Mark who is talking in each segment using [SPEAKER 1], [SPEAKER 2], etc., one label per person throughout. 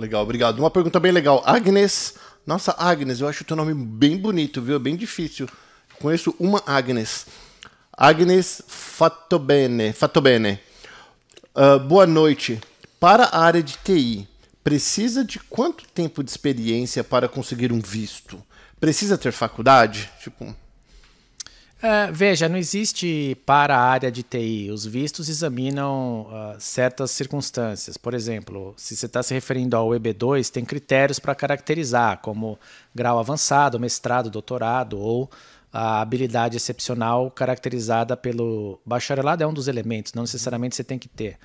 [SPEAKER 1] Legal, obrigado. Uma pergunta bem legal. Agnes. Nossa, Agnes, eu acho o teu nome bem bonito, viu? É bem difícil. Conheço uma Agnes. Agnes Fatobene. Fatobene. Uh, boa noite. Para a área de TI, precisa de quanto tempo de experiência para conseguir um visto? Precisa ter faculdade? Tipo.
[SPEAKER 2] É, veja, não existe para a área de TI. Os vistos examinam uh, certas circunstâncias. Por exemplo, se você está se referindo ao EB2, tem critérios para caracterizar, como grau avançado, mestrado, doutorado ou a habilidade excepcional caracterizada pelo bacharelado é um dos elementos, não necessariamente você tem que ter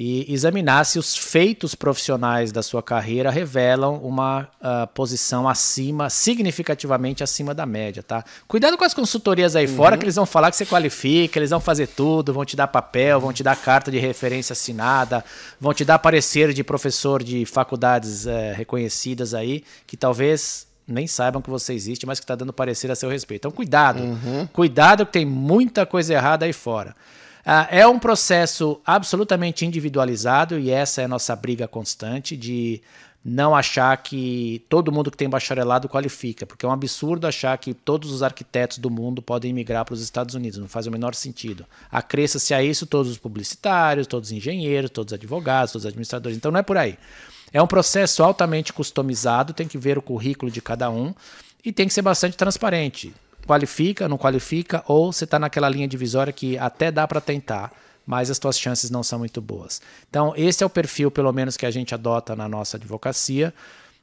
[SPEAKER 2] e examinar se os feitos profissionais da sua carreira revelam uma uh, posição acima, significativamente acima da média, tá? Cuidado com as consultorias aí uhum. fora, que eles vão falar que você qualifica, eles vão fazer tudo, vão te dar papel, vão te dar carta de referência assinada, vão te dar parecer de professor de faculdades eh, reconhecidas aí, que talvez nem saibam que você existe, mas que está dando parecer a seu respeito. Então, cuidado. Uhum. Cuidado que tem muita coisa errada aí fora. Ah, é um processo absolutamente individualizado e essa é a nossa briga constante de não achar que todo mundo que tem bacharelado qualifica, porque é um absurdo achar que todos os arquitetos do mundo podem migrar para os Estados Unidos, não faz o menor sentido. Acresça-se a isso todos os publicitários, todos os engenheiros, todos os advogados, todos os administradores, então não é por aí. É um processo altamente customizado, tem que ver o currículo de cada um e tem que ser bastante transparente qualifica, não qualifica, ou você está naquela linha divisória que até dá para tentar, mas as suas chances não são muito boas. Então, esse é o perfil, pelo menos, que a gente adota na nossa advocacia.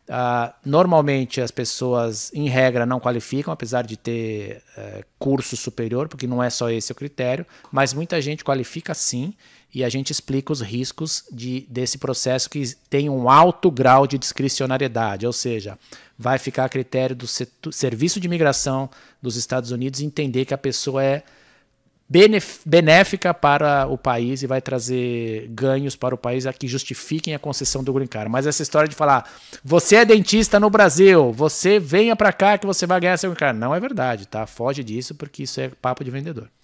[SPEAKER 2] Uh, normalmente as pessoas, em regra, não qualificam, apesar de ter uh, curso superior, porque não é só esse o critério, mas muita gente qualifica sim e a gente explica os riscos de, desse processo que tem um alto grau de discricionariedade, ou seja, vai ficar a critério do Serviço de Imigração dos Estados Unidos entender que a pessoa é benéfica para o país e vai trazer ganhos para o país a que justifiquem a concessão do Green Card. Mas essa história de falar, você é dentista no Brasil, você venha para cá que você vai ganhar seu Green Card. Não é verdade, tá? Foge disso porque isso é papo de vendedor.